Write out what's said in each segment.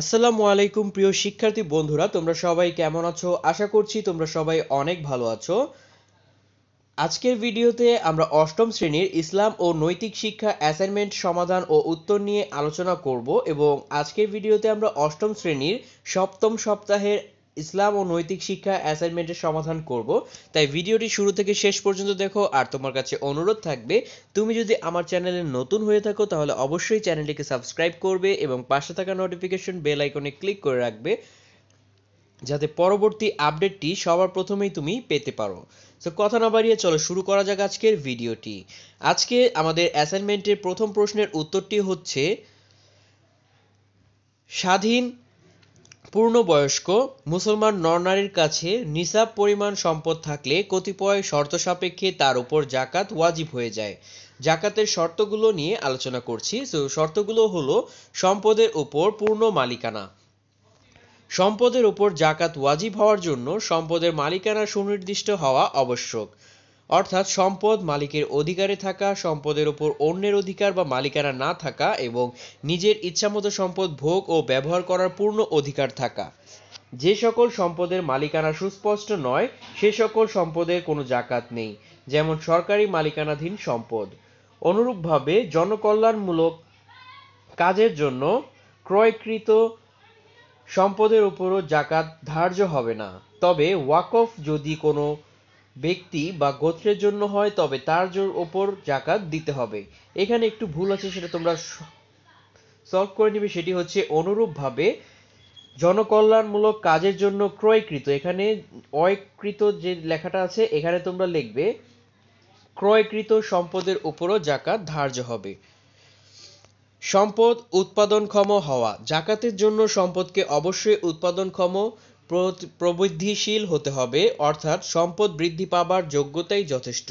আসসালামু আলাইকুম প্রিয় শিক্ষার্থী বন্ধুরা তোমরা সবাই কেমন আছো আশা করছি তোমরা সবাই অনেক ভালো আছো আজকের ভিডিওতে আমরা অষ্টম শ্রেণীর ইসলাম ও নৈতিক শিক্ষা অ্যাসাইনমেন্ট সমাধান ও উত্তর নিয়ে আলোচনা করব এবং আজকের ভিডিওতে আমরা অষ্টম শ্রেণীর সপ্তম সপ্তাহের ইসলাম ও নৈতিক শিক্ষা অ্যাসাইনমেন্টের সমাধান করব তাই ভিডিওটি শুরু থেকে শেষ পর্যন্ত দেখো আর তোমার কাছে অনুরোধ থাকবে তুমি যদি আমার চ্যানেলে নতুন হয়ে থাকো তাহলে অবশ্যই চ্যানেলটিকে সাবস্ক্রাইব করবে এবং পাশে থাকা নোটিফিকেশন বেল আইকনে ক্লিক করে রাখবে যাতে পরবর্তী আপডেটটি সবার প্রথমেই তুমি পেতে পারো তো কথা না বাড়িয়ে চলো শুরু করা যাক আজকের ভিডিওটি আজকে আমাদের অ্যাসাইনমেন্টের প্রথম প্রশ্নের উত্তরটি হচ্ছে স্বাধীন পূর্ণবয়স্ক মুসলমান নরনারীর কাছে নিসাব পরিমাণ সম্পদ থাকলে কতিপয় শর্ত সাপেক্ষে তার উপর জাকাত ওয়াজিব হয়ে যায় জাকাতের শর্তগুলো নিয়ে আলোচনা করছি তো শর্তগুলো হলো সম্পদের উপর পূর্ণ মালিকানা সম্পদের উপর জাকাত ওয়াজিব হওয়ার জন্য সম্পদের মালিকানা সুনির্দিষ্ট হওয়া আবশ্যক অর্থাৎ সম্পদ মালিকের অধিকারে থাকা সম্পদের ওপর অন্যের অধিকার বা মালিকানা না থাকা এবং নিজের ইচ্ছামতো সম্পদ ভোগ ও ব্যবহার করার পূর্ণ অধিকার থাকা যে সকল সম্পদের মালিকানা সুস্পষ্ট নয় সে সকল সম্পদের কোনো জাকাত নেই যেমন সরকারি মালিকানাধীন সম্পদ অনুরূপভাবে জনকল্যাণমূলক কাজের জন্য ক্রয়কৃত সম্পদের উপরও জাকাত ধার্য হবে না তবে ওয়াকফ যদি কোনো ব্যক্তি বা গোত্রের জন্য হয় তবে তার ওপর জাকাত দিতে হবে এখানে একটু ভুল আছে সেটা তোমরা সলভ করে নিবে সেটি হচ্ছে অনুরূপভাবে জনকল্যাণমূলক কাজের জন্য ক্রয়কৃত এখানে অয়কৃত যে লেখাটা আছে এখানে তোমরা লিখবে ক্রয়কৃত সম্পদের উপরও জাকাত ধার্য হবে সম্পদ উৎপাদনক্ষম হওয়া জাকাতের জন্য সম্পদকে অবশ্যই উৎপাদনক্ষম প্রবৃদ্ধিশীল হতে হবে অর্থাৎ সম্পদ বৃদ্ধি পাবার যোগ্যতাই যথেষ্ট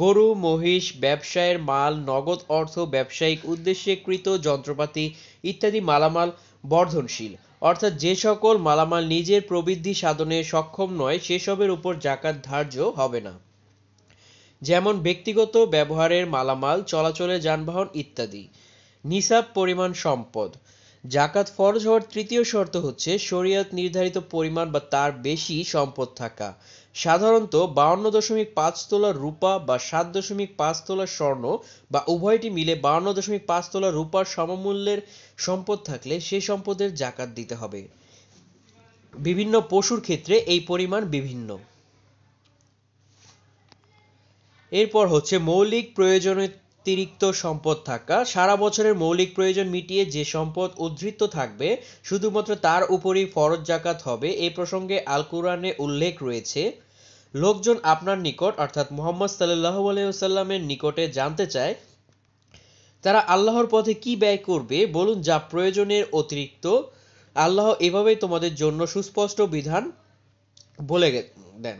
গরু মহিষ ব্যবসায়ের মাল নগদ অর্থ ব্যবসায়িক উদ্দেশ্যে কৃত যন্ত্রপাতি ইত্যাদি মালামাল বর্ধনশীল অর্থাৎ যে সকল মালামাল নিজের প্রবৃদ্ধি সাধনে সক্ষম নয় সেসবের উপর জাকাত ধার্য হবে না যেমন ব্যক্তিগত ব্যবহারের মালামাল চলাচলে যানবাহন ইত্যাদি নিসাব পরিমাণ সম্পদ জাকাত ফরজ হওয়ার তৃতীয় শর্ত হচ্ছে শরিয়ত নির্ধারিত পরিমাণ বা তার বেশি সম্পদ থাকা সাধারণত বাউন্ন দশমিক পাঁচ তোলা রূপা বা সাত দশমিক পাঁচ তোলা স্বর্ণ বা উভয়টি মিলে বাউন্ন দশমিক পাঁচ তোলা রূপার সমমূল্যের সম্পদ থাকলে সে সম্পদের জাকাত দিতে হবে বিভিন্ন পশুর ক্ষেত্রে এই পরিমাণ বিভিন্ন এরপর হচ্ছে মৌলিক প্রয়োজনীয় অতিরিক্ত সম্পদ থাকা সারা বছরের মৌলিক প্রয়োজন মিটিয়ে যে সম্পদ উদ্ধৃত থাকবে শুধুমাত্র তার উপরই ফরজ জাকাত হবে এ প্রসঙ্গে আল কোরআনে উল্লেখ রয়েছে লোকজন আপনার নিকট অর্থাৎ মোহাম্মদ সাল্লাহ আলাইসাল্লামের নিকটে জানতে চায় তারা আল্লাহর পথে কি ব্যয় করবে বলুন যা প্রয়োজনের অতিরিক্ত আল্লাহ এভাবেই তোমাদের জন্য সুস্পষ্ট বিধান বলে দেন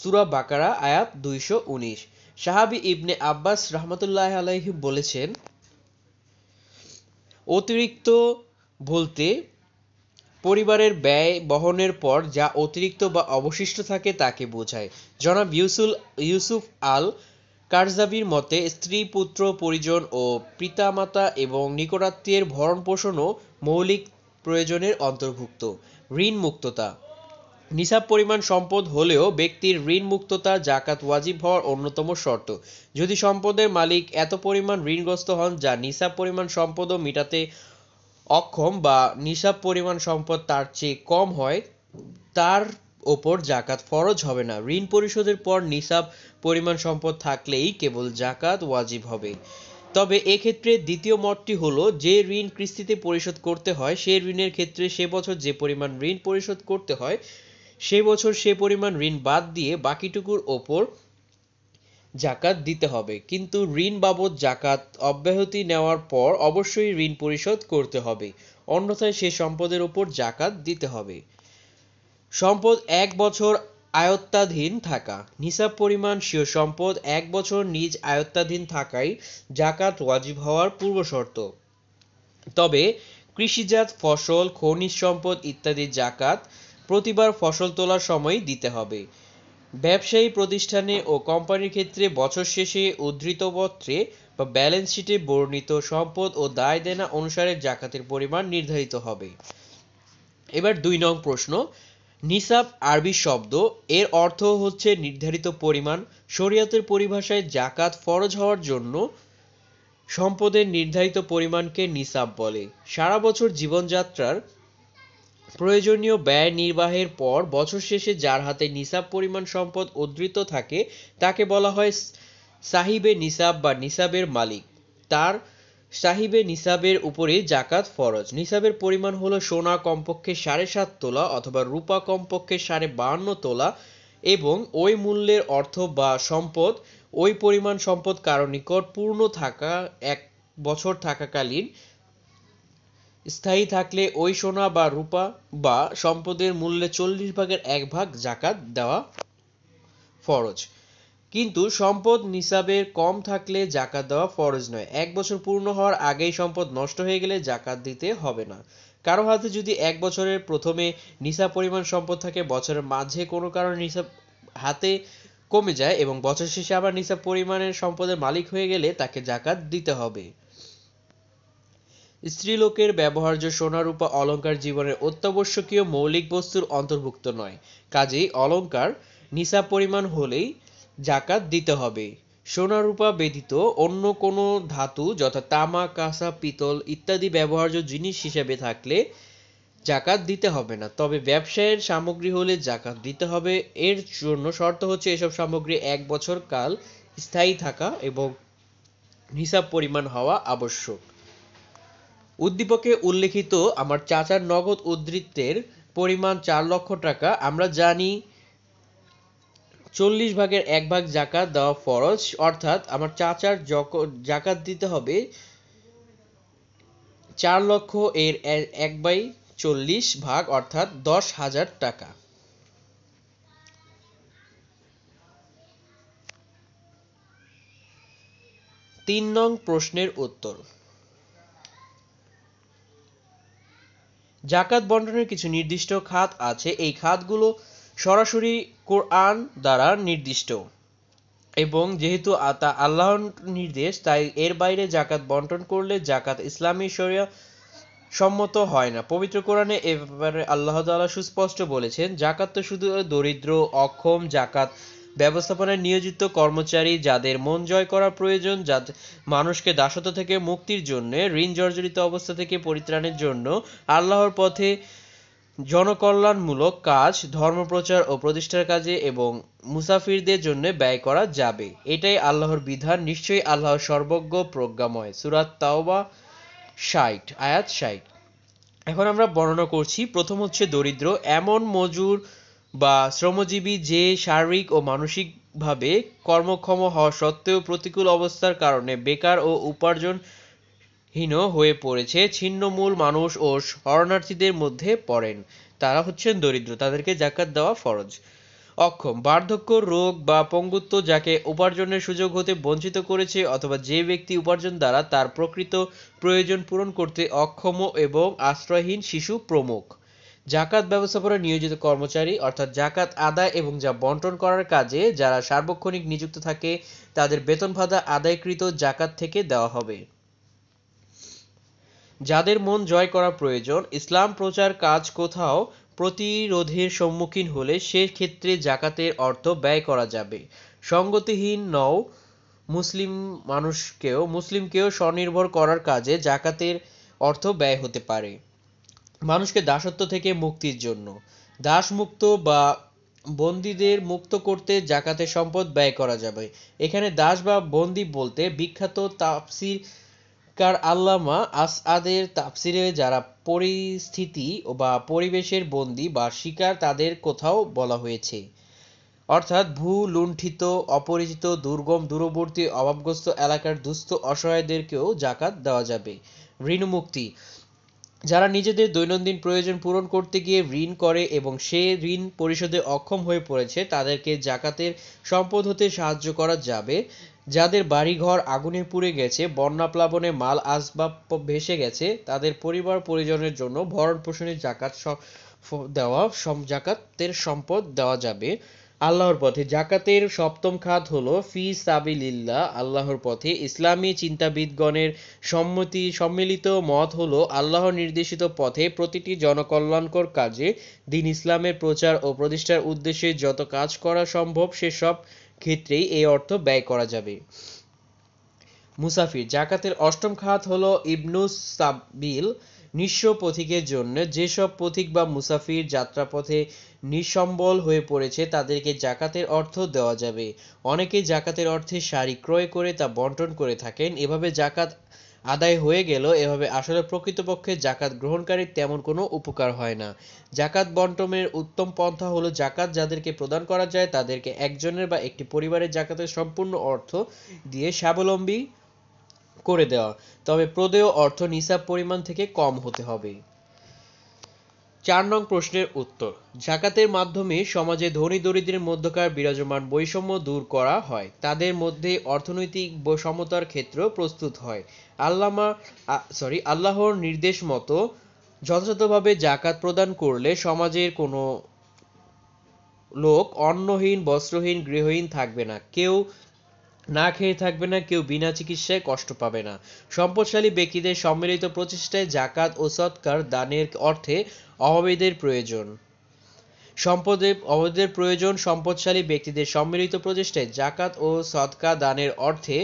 সুরা বাকারা আয়াত দুইশো উনিশ সাহাবি ইবনে আব্বাস রহমতুল্লাহ আলহি বলেছেন অতিরিক্ত বলতে পরিবারের ব্যয় বহনের পর যা অতিরিক্ত বা অবশিষ্ট থাকে তাকে বোঝায় জনাব ইউসুল ইউসুফ আল কারজাবির মতে স্ত্রী পুত্র পরিজন ও পিতামাতা এবং নিকটাত্মীয়ের ভরণ পোষণও মৌলিক প্রয়োজনের অন্তর্ভুক্ত ঋণ মুক্ততা নিসাব পরিমাণ সম্পদ হলেও ব্যক্তির ঋণ মুক্ততা জাকাত ওয়াজিব হওয়ার অন্যতম শর্ত যদি সম্পদের মালিক এত পরিমাণ ঋণগ্রস্ত হন যা নিসাব পরিমাণ সম্পদও মিটাতে অক্ষম বা নিসাব পরিমাণ সম্পদ তার চেয়ে কম হয় তার ওপর জাকাত ফরজ হবে না ঋণ পরিশোধের পর নিসাব পরিমাণ সম্পদ থাকলেই কেবল জাকাত ওয়াজিব হবে তবে এক্ষেত্রে দ্বিতীয় মতটি হলো যে ঋণ কিস্তিতে পরিশোধ করতে হয় সে ঋণের ক্ষেত্রে সে বছর যে পরিমাণ ঋণ পরিশোধ করতে হয় সেই বছর সে পরিমাণ ঋণ বাদ দিয়ে বাকিটুকুর ওপর জাকাত দিতে হবে কিন্তু ঋণ বাবদ জাকাত অব্যাহতি নেওয়ার পর অবশ্যই ঋণ পরিশোধ করতে হবে অন্যথায় সে সম্পদের ওপর জাকাত দিতে হবে সম্পদ এক বছর আয়ত্তাধীন থাকা নিসাব পরিমাণ স্বীয় সম্পদ এক বছর নিজ আয়ত্তাধীন থাকাই জাকাত ওয়াজিব হওয়ার পূর্ব শর্ত তবে কৃষিজাত ফসল খনিজ সম্পদ ইত্যাদি জাকাত প্রতিবার ফসল তোলার সময় দিতে হবে ব্যবসায়ী প্রতিষ্ঠানে ও কোম্পানির ক্ষেত্রে বছর শেষে উদ্ধৃতপত্রে বা ব্যালেন্স শীটে বর্ণিত সম্পদ ও দায় দেনা অনুসারে জাকাতের পরিমাণ নির্ধারিত হবে এবার দুই নং প্রশ্ন নিসাব আরবি শব্দ এর অর্থ হচ্ছে নির্ধারিত পরিমাণ শরীয়তের পরিভাষায় জাকাত ফরজ হওয়ার জন্য সম্পদের নির্ধারিত পরিমাণকে নিসাব বলে সারা বছর জীবনযাত্রার প্রয়োজনীয় ব্যয় নির্বাহের পর বছর শেষে যার হাতে নিসাব পরিমাণ সম্পদ উদ্ধৃত থাকে তাকে বলা হয় সাহিবে নিসাব বা নিসাবের মালিক তার সাহিবে নিসাবের উপরে জাকাত ফরজ নিসাবের পরিমাণ হলো সোনা কমপক্ষে সাড়ে সাত তোলা অথবা রূপা কমপক্ষে সাড়ে বাহান্ন তোলা এবং ওই মূল্যের অর্থ বা সম্পদ ওই পরিমাণ সম্পদ কারো নিকট পূর্ণ থাকা এক বছর থাকাকালীন স্থায়ী থাকলে ওই সোনা বা রূপা বা সম্পদের মূল্যে চল্লিশ ভাগের এক ভাগ জাকাত দেওয়া ফরজ কিন্তু সম্পদ নিসাবের কম থাকলে জাকাত দেওয়া ফরজ নয় এক বছর পূর্ণ হওয়ার আগেই সম্পদ নষ্ট হয়ে গেলে জাকাত দিতে হবে না কারো হাতে যদি এক বছরের প্রথমে নিসাব পরিমাণ সম্পদ থাকে বছরের মাঝে কোনো কারণে নিসাব হাতে কমে যায় এবং বছর শেষে আবার নিসাব পরিমাণের সম্পদের মালিক হয়ে গেলে তাকে জাকাত দিতে হবে স্ত্রীলোকের ব্যবহার্য সোনা রূপা অলঙ্কার জীবনের অত্যাবশ্যকীয় মৌলিক বস্তুর অন্তর্ভুক্ত নয় কাজেই অলঙ্কার নিসাব পরিমাণ হলেই জাকাত দিতে হবে সোনা রূপা ব্যতীত অন্য কোনো ধাতু যথা তামা কাঁসা পিতল ইত্যাদি ব্যবহার্য জিনিস হিসেবে থাকলে জাকাত দিতে হবে না তবে ব্যবসায়ের সামগ্রী হলে জাকাত দিতে হবে এর জন্য শর্ত হচ্ছে এসব সামগ্রী এক বছর কাল স্থায়ী থাকা এবং হিসাব পরিমাণ হওয়া আবশ্যক উদ্দীপকে উল্লেখিত আমার চাচার নগদ উদ্ধৃত্তের পরিমাণ চার লক্ষ টাকা আমরা জানি চল্লিশ ভাগের এক ভাগ জাকাত দেওয়া ফরজ অর্থাৎ আমার চাচার জাকাত দিতে হবে চার লক্ষ এর এক বাই চল্লিশ ভাগ অর্থাৎ দশ হাজার টাকা তিন নং প্রশ্নের উত্তর জাকাত বন্টনের কিছু নির্দিষ্ট খাত আছে এই খাতগুলো সরাসরি কোরআন দ্বারা নির্দিষ্ট এবং যেহেতু তা আল্লাহর নির্দেশ তাই এর বাইরে জাকাত বন্টন করলে জাকাত ইসলামী শরিয়া সম্মত হয় না পবিত্র কোরআনে এ ব্যাপারে আল্লাহ তাআলা সুস্পষ্ট বলেছেন জাকাত তো শুধু দরিদ্র অক্ষম জাকাত ব্যবস্থাপনায় নিয়োজিত কর্মচারী যাদের মন জয় করা প্রয়োজন যা মানুষকে দাসত্ব থেকে মুক্তির জন্য ঋণ জর্জরিত অবস্থা থেকে পরিত্রাণের জন্য আল্লাহর পথে জনকল্যাণমূলক কাজ ধর্মপ্রচার ও প্রতিষ্ঠার কাজে এবং মুসাফিরদের জন্য ব্যয় করা যাবে এটাই আল্লাহর বিধান নিশ্চয়ই আল্লাহ সর্বজ্ঞ প্রজ্ঞাময় সুরাত তাওবা ষাট আয়াত ষাট এখন আমরা বর্ণনা করছি প্রথম হচ্ছে দরিদ্র এমন মজুর বা শ্রমজীবী যে শারীরিক ও মানসিকভাবে কর্মক্ষম হওয়া সত্ত্বেও প্রতিকূল অবস্থার কারণে বেকার ও উপার্জনহীন হয়ে পড়েছে ছিন্নমূল মানুষ ও শরণার্থীদের মধ্যে পড়েন তারা হচ্ছেন দরিদ্র তাদেরকে জাকাত দেওয়া ফরজ অক্ষম বার্ধক্য রোগ বা পঙ্গুত্ব যাকে উপার্জনের সুযোগ হতে বঞ্চিত করেছে অথবা যে ব্যক্তি উপার্জন দ্বারা তার প্রকৃত প্রয়োজন পূরণ করতে অক্ষম এবং আশ্রয়হীন শিশু প্রমুখ জাকাত ব্যবস্থাপনা নিয়োজিত কর্মচারী অর্থাৎ জাকাত আদায় এবং যা বন্টন করার কাজে যারা সার্বক্ষণিক নিযুক্ত থাকে তাদের বেতন ভাতা আদায়কৃত জাকাত থেকে দেওয়া হবে যাদের মন জয় করা প্রয়োজন ইসলাম প্রচার কাজ কোথাও প্রতিরোধের সম্মুখীন হলে সে ক্ষেত্রে জাকাতের অর্থ ব্যয় করা যাবে সঙ্গতিহীন নও মুসলিম মানুষকেও মুসলিমকেও স্বনির্ভর করার কাজে জাকাতের অর্থ ব্যয় হতে পারে মানুষকে দাসত্ব থেকে মুক্তির জন্য দাসমুক্ত বা বন্দীদের মুক্ত করতে জাকাতের সম্পদ ব্যয় করা যাবে এখানে দাস বা বন্দি বলতে বিখ্যাত তাফসির কার আল্লামা আসাদের তাফসিরে যারা পরিস্থিতি বা পরিবেশের বন্দী বা শিকার তাদের কোথাও বলা হয়েছে অর্থাৎ ভূ লুণ্ঠিত অপরিচিত দুর্গম দূরবর্তী অভাবগ্রস্ত এলাকার দুস্থ অসহায়দেরকেও জাকাত দেওয়া যাবে ঋণমুক্তি যারা নিজেদের দৈনন্দিন প্রয়োজন পূরণ করতে গিয়ে ঋণ করে এবং সে ঋণ পরিশোধে অক্ষম হয়ে পড়েছে তাদেরকে জাকাতের সম্পদ হতে সাহায্য করা যাবে যাদের বাড়িঘর আগুনে পুড়ে গেছে বন্যা প্লাবনে মাল আসবাব ভেসে গেছে তাদের পরিবার পরিজনের জন্য ভরণ পোষণের জাকাত দেওয়া জাকাতের সম্পদ দেওয়া যাবে আল্লাহর পথে জাকাতের সপ্তম খাত হলো ফি সাবিলিল্লাহ আল্লাহর পথে ইসলামী চিন্তাবিদগণের সম্মতি সম্মিলিত মত হলো আল্লাহ নির্দেশিত পথে প্রতিটি জনকল্যাণকর কাজে দিন ইসলামের প্রচার ও প্রতিষ্ঠার উদ্দেশ্যে যত কাজ করা সম্ভব সেসব ক্ষেত্রেই এই অর্থ ব্যয় করা যাবে মুসাফির জাকাতের অষ্টম খাত হলো ইবনুস সাবিল নিঃস্ব পথিকের জন্য যেসব পথিক বা মুসাফির যাত্রাপথে নিঃসম্বল হয়ে পড়েছে তাদেরকে জাকাতের অর্থ দেওয়া যাবে অনেকে জাকাতের অর্থে শাড়ি ক্রয় করে তা বন্টন করে থাকেন এভাবে জাকাত আদায় হয়ে গেল এভাবে আসলে প্রকৃতপক্ষে জাকাত গ্রহণকারীর তেমন কোনো উপকার হয় না জাকাত বন্টনের উত্তম পন্থা হলো জাকাত যাদেরকে প্রদান করা যায় তাদেরকে একজনের বা একটি পরিবারের জাকাতের সম্পূর্ণ অর্থ দিয়ে স্বাবলম্বী করে দেওয়া তবে প্রদেয় অর্থ নিসাব পরিমাণ থেকে কম হতে হবে চার নং প্রশ্নের উত্তর জাকাতের মাধ্যমে সমাজে ধনী দরিদ্রের মধ্যকার বিরাজমান বৈষম্য দূর করা হয় তাদের মধ্যে অর্থনৈতিক সমতার ক্ষেত্র প্রস্তুত হয় আল্লামা সরি আল্লাহর নির্দেশ মতো যথাযথভাবে জাকাত প্রদান করলে সমাজের কোনো লোক অন্নহীন বস্ত্রহীন গৃহহীন থাকবে না কেউ না খেয়ে থাকবে না কেউ বিনা চিকিৎসায় কষ্ট পাবে না সম্পদশালী ব্যক্তিদের সম্মিলিত প্রচেষ্টায় জাকাত ও সৎকার দানের অর্থে অভাবীদের প্রয়োজন সম্পদে অভাবীদের প্রয়োজন সম্পদশালী ব্যক্তিদের সম্মিলিত প্রচেষ্টায় জাকাত ও সৎকা দানের অর্থে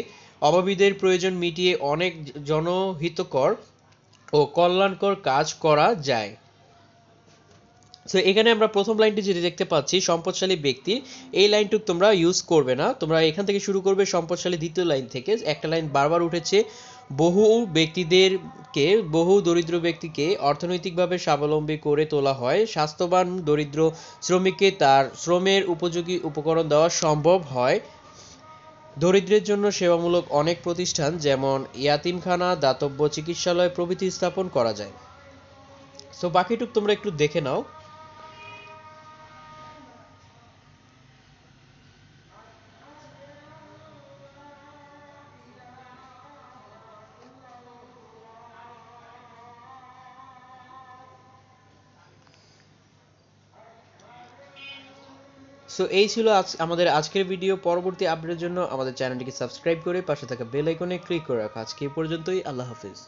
অভাবীদের প্রয়োজন মিটিয়ে অনেক জনহিতকর ও কল্যাণকর কাজ করা যায় সো এখানে আমরা প্রথম লাইনটি যেটি দেখতে পাচ্ছি সম্পদশালী ব্যক্তি এই লাইনটুক তোমরা ইউজ করবে না তোমরা এখান থেকে শুরু করবে সম্পদশালী দ্বিতীয় লাইন থেকে একটা লাইন বারবার উঠেছে বহু ব্যক্তিদেরকে বহু দরিদ্র ব্যক্তিকে অর্থনৈতিকভাবে স্বাবলম্বী করে তোলা হয় স্বাস্থ্যবান দরিদ্র শ্রমিককে তার শ্রমের উপযোগী উপকরণ দেওয়া সম্ভব হয় দরিদ্রের জন্য সেবামূলক অনেক প্রতিষ্ঠান যেমন ইয়াতিমখানা দাতব্য চিকিৎসালয় প্রভৃতি স্থাপন করা যায় সো বাকিটুক তোমরা একটু দেখে নাও সো এই ছিল আজ আমাদের আজকের ভিডিও পরবর্তী আপডেটের জন্য আমাদের চ্যানেলটিকে সাবস্ক্রাইব করে পাশে থাকা বেল আইকনে ক্লিক করে রাখা আজকে এই পর্যন্তই আল্লাহ হাফিজ